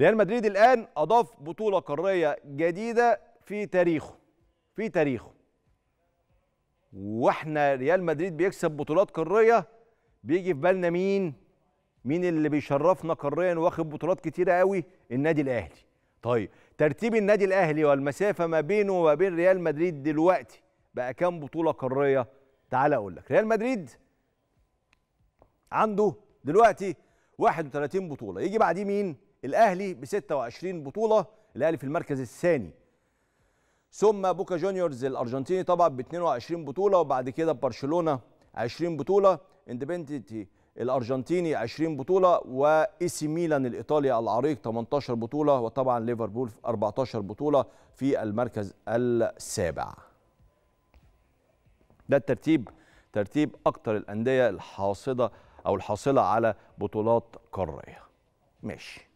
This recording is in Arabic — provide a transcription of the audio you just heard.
ريال مدريد الآن أضاف بطولة قارية جديدة في تاريخه في تاريخه واحنا ريال مدريد بيكسب بطولات قارية بيجي في بالنا مين مين اللي بيشرفنا قاريا واخد بطولات كتيرة قوي النادي الأهلي طيب ترتيب النادي الأهلي والمسافة ما بينه وما بين ريال مدريد دلوقتي بقى كام بطولة قارية تعال أقول لك ريال مدريد عنده دلوقتي 31 بطولة يجي بعديه مين الاهلي ب 26 بطوله الاهلي في المركز الثاني ثم بوكا جونيورز الارجنتيني طبعا ب 22 بطوله وبعد كده برشلونه 20 بطوله اندبندنتي الارجنتيني 20 بطوله وايسي ميلان الايطالي العريق 18 بطوله وطبعا ليفربول 14 بطوله في المركز السابع ده الترتيب ترتيب اكتر الانديه الحاصده او الحاصله على بطولات قاريه ماشي